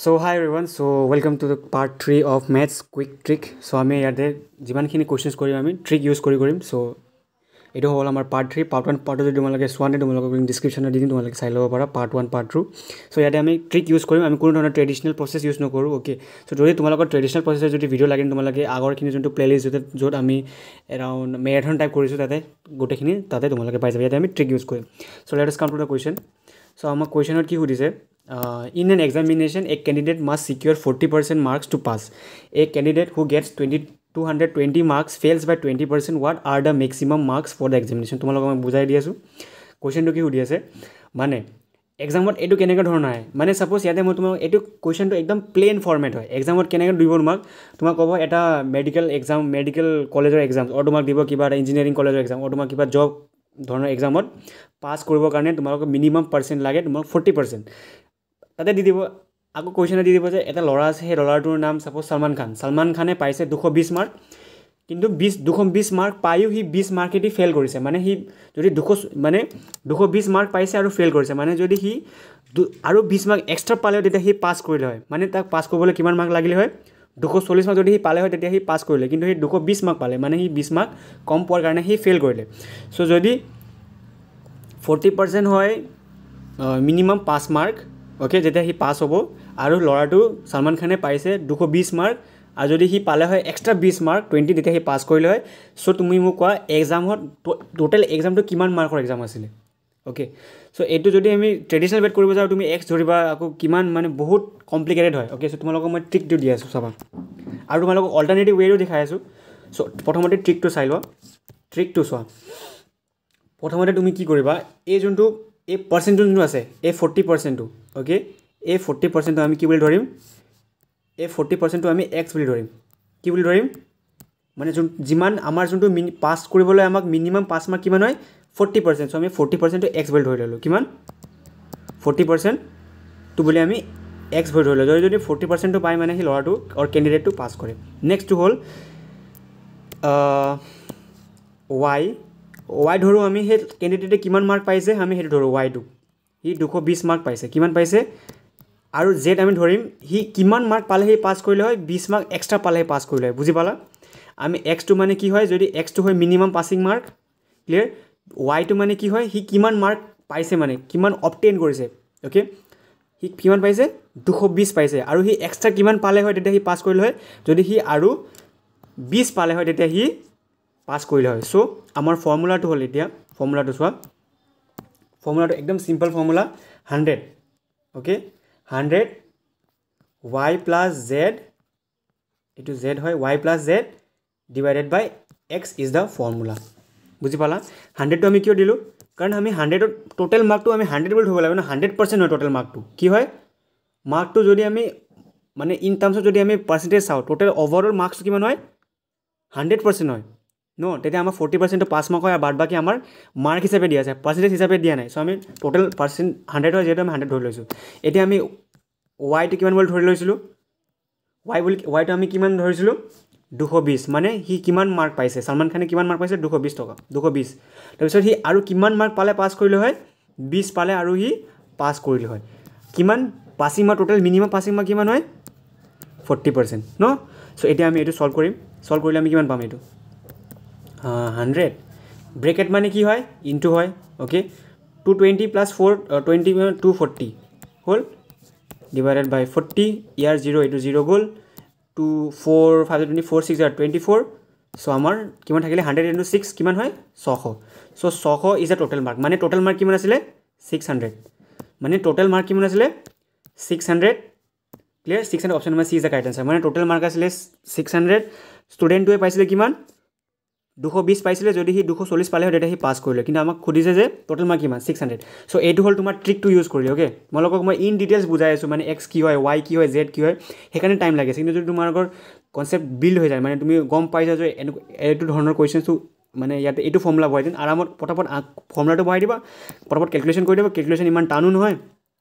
চ' hi ৰিৱান so' welcome to the part three of maths quick trick so' আমি ইয়াতে যিমানখিনি কুৱেশ্যনছ কৰিম আমি ট্ৰিক ইউজ কৰি কৰিম চ' এইটো হ'ল আমাৰ part three part one part two যদি তোমালোকে চোৱানে তোমালোকক ডিছক্ৰিপশ্যনত দি দিম তোমালোকে চাই ল'ব পাৰা part one part two so' ইয়াতে আমি ট্ৰিক ইউজ কৰিম আমি কোনো ধৰণৰ ট্ৰেডিশ্যনেল প্ৰচেছ ইউজ নকৰোঁ অ'কে চ' যদি তোমালোকৰ ট্ৰেডিশ্যনেল প্ৰচেছ যদি ভিডিঅ' লাগে তোমালোকে আগৰখিনি যোনটো প্লে'লিষ্ট যাতে য'ত আমি এৰাউণ্ড মেৰাথন টাইপ কৰিছোঁ তাতে গোটেইখিনি তাতে তোমালোকে পাই যাব ইয়াতে আমি ট্ৰিক ইউজ কৰিম so' letters come to the question so' আমাক কুৱেশ্যনত কি সুধিছে uh, in an examination a candidate must secure 40% marks to pass a candidate who gets 20 220 marks fails by 20% what are the maximum marks for the examination তোমালোকক মই বুজাই দি আছো কোৱেশ্যনটো কি সুধি আছে মানে এক্সামত এইটো কেনেকৈ ধৰণৰ আহে মানে ছাপ'জ ইয়াতে মই তোমাক এইটো কুৱেশ্যনটো একদম প্লেইন ফৰ্মেট হয় এক্সামত কেনেকৈ দিব তোমাক তোমাক ক'ব এটা মেডিকেল এক্সাম মেডিকেল কলেজৰ এক্সাম আৰু তোমাক দিব কিবা এটা ইঞ্জিনিয়াৰিং কলেজৰ এক্সাম আৰু তোমাক কিবা জব ধৰণৰ এক্সামত পাছ কৰিবৰ কাৰণে তোমালোকক মিনিমাম পাৰ্চেণ্ট লাগে তোমাক ফৰ্টি পাৰ্চেণ্ট তাতে দি দিব আকৌ কুৱেশ্যন দি দিব যে এটা ল'ৰা আছে সেই ল'ৰাটোৰ নাম চাপ'জ চলমান খান ছলমান খানে পাইছে দুশ বিছ মাৰ্ক কিন্তু বিছ দুশ বিছ মাৰ্ক পায়ো সি বিছ মাৰ্কেদি ফেইল কৰিছে মানে সি যদি দুশ মানে দুশ বিছ মাৰ্ক পাইছে আৰু ফেইল কৰিছে মানে যদি সি আৰু বিছ মাৰ্ক এক্সট্ৰা পালে তেতিয়া সি পাছ কৰিলে হয় মানে তাক পাছ কৰিবলৈ কিমান মাৰ্ক লাগিলে হয় দুশ চল্লিছ মাৰ্ক যদি সি পালে হয় তেতিয়া সি পাছ কৰিলে কিন্তু সি দুশ বিছ মাৰ্ক পালে মানে সি বিছ মাৰ্ক কম পোৱাৰ কাৰণে সি ফেইল কৰিলে চ' যদি ফৰ্টি পাৰ্চেণ্ট হয় মিনিমাম পাঁচ মাৰ্ক অ'কে যেতিয়া সি পাছ হ'ব আৰু ল'ৰাটো চলমান খানে পাইছে দুশ বিছ মাৰ্ক আৰু যদি সি পালে হয় এক্সট্ৰা বিছ মাৰ্ক টুৱেণ্টি তেতিয়া সি পাছ কৰিলে হয় চ' তুমি মোক কোৱা এক্সামত ট'টেল এক্সামটো কিমান মাৰ্কৰ এক্সাম আছিলে অ'কে চ' এইটো যদি আমি ট্ৰেডিশ্যনেল বেট কৰিব যাওঁ তুমি এক্স ধৰিবা আকৌ কিমান মানে বহুত কমপ্লিকেটেড হয় অ'কে চ' তোমালোকক মই ট্ৰিকটো দি আছোঁ চাবা আৰু তোমালোকক অল্টাৰনেটিভ ৱেৰেও দেখাই আছোঁ চ' প্ৰথমতে ট্ৰিকটো চাই লোৱা ট্ৰিকটো চোৱা প্ৰথমতে তুমি কি কৰিবা এই যোনটো এই পাৰ্চেণ্টটো যোনটো আছে এই ফৰ্টি পাৰ্চেণ্টটো অ'কে এই ফৰ্টি পাৰ্চেণ্টটো আমি কি বুলি ধৰিম এই ফৰ্টি পাৰ্চেণ্টটো আমি এক্স বুলি ধৰিম কি বুলি ধৰিম মানে যোন যিমান আমাৰ যোনটো মিনি পাছ কৰিবলৈ আমাক মিনিমাম পাছ মাৰ্ক কিমান হয় ফৰ্টি পাৰ্চেণ্ট চ' আমি ফৰ্টি পাৰ্চেণ্টটো এক্স বুলি ধৰি ল'লোঁ কিমান ফৰ্টি পাৰ্চেণ্টটো বুলি আমি এক্স ভৰি ধৰিলোঁ যদি যদি ফৰ্টি পাৰ্চেণ্টটো পায় মানে সেই ল'ৰাটো অৰ কেণ্ডিডেটটো পাছ কৰে নেক্সটটো হ'ল ৱাই ৱাই ধৰোঁ আমি সেই কেণ্ডিডেটে কিমান মাৰ্ক পাইছে আমি সেইটো ধৰোঁ ৱাইটো সি দুশ বিছ মাৰ্ক পাইছে কিমান পাইছে আৰু জেড আমি ধৰিম সি কিমান মাৰ্ক পালে সি পাছ কৰিলে হয় বিছ মাৰ্ক এক্সট্ৰা পালে সি পাছ কৰিলে হয় বুজি পালা আমি এক্সটো মানে কি হয় যদি এক্সটো হয় মিনিমাম পাছিং মাৰ্ক ক্লিয়াৰ ৱাইটো মানে কি হয় সি কিমান মাৰ্ক পাইছে মানে কিমান অপটেইন কৰিছে অ'কে সি কিমান পাইছে দুশ বিছ পাইছে আৰু সি এক্সট্ৰা কিমান পালে হয় তেতিয়া সি পাছ কৰিলে হয় যদি সি আৰু বিছ পালে হয় তেতিয়া সি পাছ কৰিলে হয় চ' আমাৰ ফৰ্মুলাটো হ'ল এতিয়া ফৰ্মুলাটো চোৱা ফৰ্মুলাটো একদম simple formula hundred okay hundred Y plus Z এইটো জেড হয় Y plus Z divided by X is the formula বুজি পালা হাণ্ড্ৰেডটো আমি কিয় দিলোঁ কাৰণ আমি হাণ্ড্ৰেডত টোটেল মাৰ্কটো আমি হাণ্ড্ৰেড বুলি থ'ব লাগিব ন হাণ্ড্ৰেড পাৰ্চেণ্ট হয় টোটেল মাৰ্কটো কি হয় মাৰ্কটো যদি আমি মানে ইন টাৰ্মছত যদি আমি পাৰ্চেণ্টেজ চাওঁ টোটেল অভাৰঅল মাৰ্কছটো কিমান হয় হাণ্ড্ৰেড পাৰ্চেণ্ট হয় ন তেতিয়া আমাৰ ফৰ্টি পাৰ্চেণ্ট পাঁচ মাৰ্ক হয় বাদ বাকী আমাৰ মাৰ্ক হিচাপে দিয়া আছে পাৰ্চেণ্টেজ হিচাপে দিয়া নাই চ' আমি টোটেল পাৰ্চেণ্ট হাণ্ড্ৰেড হয় যিহেতু আমি হাণ্ড্ৰেড ধৰি লৈছোঁ এতিয়া আমি ৱাইটো কিমান বুলি ধৰি লৈছিলোঁ ৱাই বুলি ৱাইটো আমি কিমান ধৰিছিলোঁ দুশ বিছ মানে সি কিমান মাৰ্ক পাইছে চলমান খানে কিমান মাৰ্ক পাইছে দুশ বিছ টকা দুশ বিছ তাৰপিছত সি আৰু কিমান মাৰ্ক পালে পাছ কৰিলে হয় বিছ পালে আৰু সি পাছ কৰিলে হয় কিমান passing mark total minimum passing mark কিমান হয় ফৰ্টি পাৰ্চেণ্ট ন চ' এতিয়া আমি এইটো ছল্ভ কৰিম ছল্ভ কৰিলে আমি কিমান পাম এইটো হাণ্ড্ৰেড ব্ৰেকেট মানে কি হয় ইনটু হয় okay two twenty plus four twenty two forty হ'ল ডিভাইডেড বাই ফৰ্টি ইয়াৰ জিৰ' এইটো জিৰ' গ'ল two four five twenty four six জাৰ টুৱেণ্টি ফ'ৰ ছ' আমাৰ কিমান থাকিলে হাণ্ড্ৰেড ইনটু ছিক্স কিমান হয় ছশ ছ' ছশ ইজ এ টোটেল মাৰ্ক মানে টোটেল মাৰ্ক কিমান আছিলে ছিক্স হাণ্ড্ৰেড মানে টোটেল মাৰ্ক কিমান আছিলে six hundred clear six hundred option number six the correct আছে মানে টোটেল মাৰ্ক আছিলে ছিক্স হাণ্ড্ৰেড ষ্টুডেণ্টটোৱে পাইছিলে কিমান দুশ বিছ পাইছিলে যদি সি দুশ চল্লিছ পালে হয় তেতিয়া সি পাছ কৰিলে কিন্তু আমাক সুধিছে যে টোটেল মাৰ্ক কিমান ছিক্স হাণ্ড্ৰেড চ' এইটো হ'ল তোমাৰ ট্ৰিকটো ইউজ কৰি অ'কে মই লগক মই ইন ডিটেইলছ বুজাই আছোঁ মানে এক্স কি হয় ৱাই কি হয় জেড কি হয় সেইকাৰণে টাইম লাগে কিন্তু যদি তোমালোকৰ কনচেপ্ট বিল্ড হৈ যায় মানে তুমি গম পাই পাইছা যে এনেকুৱা এইটো ধৰণৰ কুৱেশ্যনছটো মানে ইয়াতে এইটো ফৰ্মুলা বহাই দিম আৰামত পটাপট ফৰ্মুলাটো বহাই দিবা পটাপট কেলকুলেশ্যন কৰি দিব কেলকুলেশ্যন ইমান টানো নহয়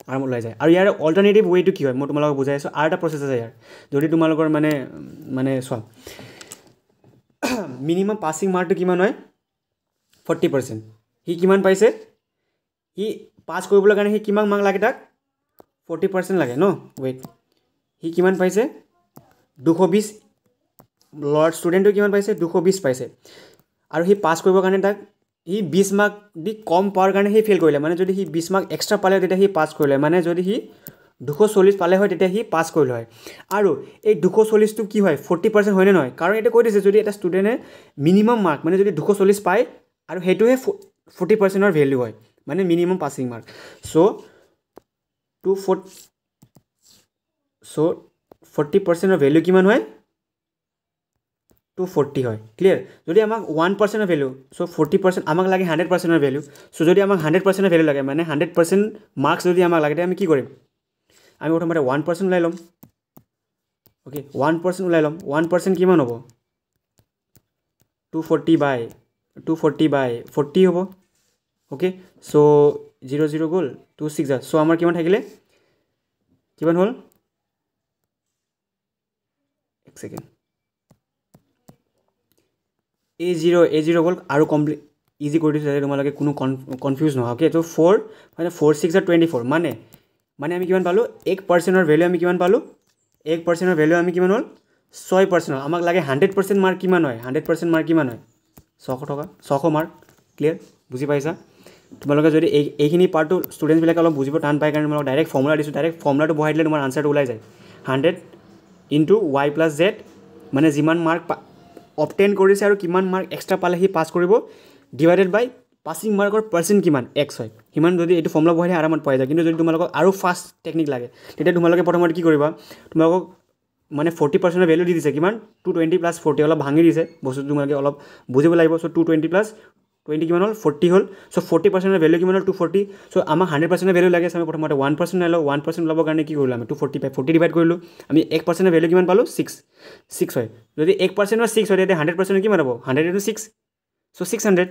আৰামত ওলাই যায় আৰু ইয়াৰ অল্টাৰনেটিভ ৱেটো কি হয় মই তোমালোকক বুজাই আছোঁ আৰু এটা প্ৰচেছ আছে ইয়াৰ যদি তোমালোকৰ মানে মানে চোৱা মিনিমাম পাছিং মাৰ্কটো কিমান হয় ফৰ্টি পাৰ্চেণ্ট সি কিমান পাইছে সি পাছ কৰিবলৈ কাৰণে সি কিমান মাৰ্ক লাগে তাক ফৰ্টি পাৰ্চেণ্ট লাগে ন ৱেইট সি কিমান পাইছে দুশ বিছ ল'ৰা ষ্টুডেণ্টো কিমান পাইছে দুশ বিছ পাইছে আৰু সি পাছ কৰিবৰ কাৰণে তাক সি বিছ মাৰ্ক দি কম পোৱাৰ কাৰণে সি ফেইল কৰিলে মানে যদি সি বিছ মাৰ্ক এক্সট্ৰা পালে তেতিয়া সি পাছ কৰিলে মানে যদি সি দুশ চল্লিছ পালে হয় তেতিয়া সি পাছ কৰিলোঁ হয় আৰু এই দুশ চল্লিছটো কি হয় ফৰ্টি পাৰ্চেণ্ট হয়নে নহয় কাৰণ এইটো কৈ দিছে যদি এটা ষ্টুডেণ্টে মিনিমাম মাৰ্ক মানে যদি দুশ চল্লিছ পায় আৰু সেইটোহে ফ ফৰ্টি পাৰ্চেণ্টৰ ভেলিউ হয় মানে minimum passing mark so' two forty so' forty পাৰ্চেণ্টৰ ভেলিউ কিমান হয় টু ফৰ্টি হয় ক্লিয়াৰ যদি আমাক ওৱান পাৰ্চেণ্টৰ ভেল্যু চ' ফৰ্টি পাৰ্চেণ্ট আমাক লাগে হাণ্ড্ৰেড পাৰ্চেণ্টৰ ভেলিউ চ' যদি আমাক হাণ্ড্ৰেড পাৰ্চেণ্টৰ ভেল্যু লাগে মানে হাণ্ড্ৰেড পাৰ্চেণ্ট মাৰ্কছ যদি আমাক লাগে তেতিয়া আমি কি কৰিম আমি প্ৰথমতে ওৱান পাৰ্চেণ্ট ওলাই ল'ম অ'কে ওৱান পাৰ্চেণ্ট ওলাই ল'ম ওৱান পাৰ্চেণ্ট কিমান হ'ব two forty by two forty by forty হ'ব অ'কে চ' জিৰ' জিৰ' গ'ল টু ছিক্স চ' আমাৰ কিমান থাকিলে কিমান হ'ল এক ছেকেণ্ড এ জিৰ' এ জিৰ' গ'ল আৰু কমপ্লিট ইজি কৰি দিছোঁ যাতে তোমালোকে কোনো কনফিউজ নহয় অ'কে ত' ফ'ৰ মানে ফ'ৰ ছিক্স আৰু টুৱেণ্টি ফ'ৰ মানে মানে আমি কিমান পালোঁ এক পাৰ্চেণ্টৰ ভেলু আমি কিমান পালোঁ এক পাৰ্চেণ্টৰ ভেলু আমি কিমান হ'ল ছয় পাৰ্চেণ্ট আমাক লাগে হাণ্ড্ৰেড পাৰ্চেণ্ট মাৰ্ক কিমান হয় হাণ্ড্ৰেড পাৰ্চেণ্ট মাৰ্ক কিমান হয় ছশ টকা ছশ মাৰ্ক ক্লিয়াৰ বুজি পাইছা তোমালোকে যদি এই এইখিনি পাৰ্টটো ষ্টুডেণ্টছবিলাকে অলপ বুজিব টান পায় কাৰণে তোমালোকক ডাইৰেক্ট ফৰ্মুলা দিছোঁ ডাইৰেক্ট ফৰ্মুলাটো বহাই দিলে তোমাৰ আনচাৰটো ওলাই যায় hundred into Y plus Z মানে যিমান মাৰ্ক অপটেইন কৰিছে আৰু কিমান মাৰ্ক এক্সট্ৰা পালে সি পাছ কৰিব ডিভাইডেড বাই পাছিং মাৰ্কৰ পাৰ্চেণ্ট কিমান এক্স হয় সিমান যদি এইটো ফৰ্মুলা বহাই আৰামত পোৱা যায় কিন্তু যদি তোমালোকক আৰু ফাষ্ট টেকনিক লাগে তেতিয়া তোমালোকে প্ৰথমতে কি কৰিবা তোমালোকক মানে ফৰ্টি পাৰ্চেণ্টৰ ভেলিউ দি দিছে কিমান টু টুৱেণ্টি প্লাছ ফৰ্টি অলপ ভাঙি দিছে বস্তুটো তোমালোকে অলপ বুজিব লাগিব so' two twenty plus twenty কিমান হ'ল ফৰ্টি হ'ল চ' ফৰ্টি পাৰ্চেণ্টৰ ভেলিউ কিমান হ'ল টু ফৰ্টি চ' আমাৰ হাণ্ড্ৰেড পাৰ্চেণ্টৰ ভেলু লাগে আমি প্ৰথমতে ওৱান পাৰ্চেণ্ট নাই লওঁ ওৱান পাৰ্চেণ্ট ল'বৰ কাৰণে কি কৰিলোঁ আমি two forty five forty divide কৰিলোঁ আমি এক পাৰ্চেণ্টৰ ভেলু কিমান পালোঁ ছিক্স ছিক্স হয় যদি এক পাৰ্চেণ্ট বা ছিক্স হয় তেতিয়া হাণ্ড্ৰেড পাৰ্চেণ্ট কিমান হ'ব hundred into six so' six hundred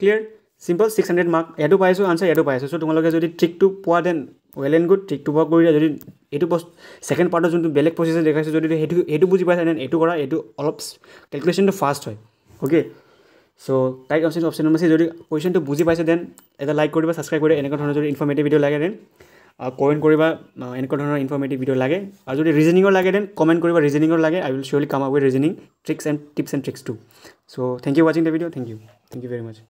clear simple six hundred mark এইটো পাইছোঁ আনচাৰ এইটো পাইছোঁ চ' তোমালোকে যদি ট্ৰিকটো পোৱা দেন ৱেল এণ্ড গুড ট্ৰিকটো পোৱা কৰিলে যদি এইটো বস্তু ছেকেণ্ড পাৰ্টত যোনটো বেলেগ প্ৰচেছ দেখাইছোঁ যদি সেইটো সেইটো বুজি পাইছে দেন এইটো কৰা এইটো অলপ কেলকুলেশ্যনটো ফাষ্ট হয় okay so' type option option number আছে যদি কুৱেশ্যনটো বুজি পাইছে দেন এটা লাইক কৰিবা ছাবস্ক্ৰাইব কৰিবা এনেকুৱা ধৰণৰ যদি ইনফৰ্মেটিভ ভিডিঅ' লাগে দেন কমেণ্ট কৰিবা এনেকুৱা ধৰণৰ ইনফৰ্মেটিভ ভিডিঅ' লাগে আৰু যদি ৰিজনিঙৰ লাগে দেন কমেণ্ট কৰিবা ৰিজনিঙৰ লাগে আই will surely come out with reasoning tricks and tips and tricks too so' thank you ৱাচিং the video' thank you thank you very much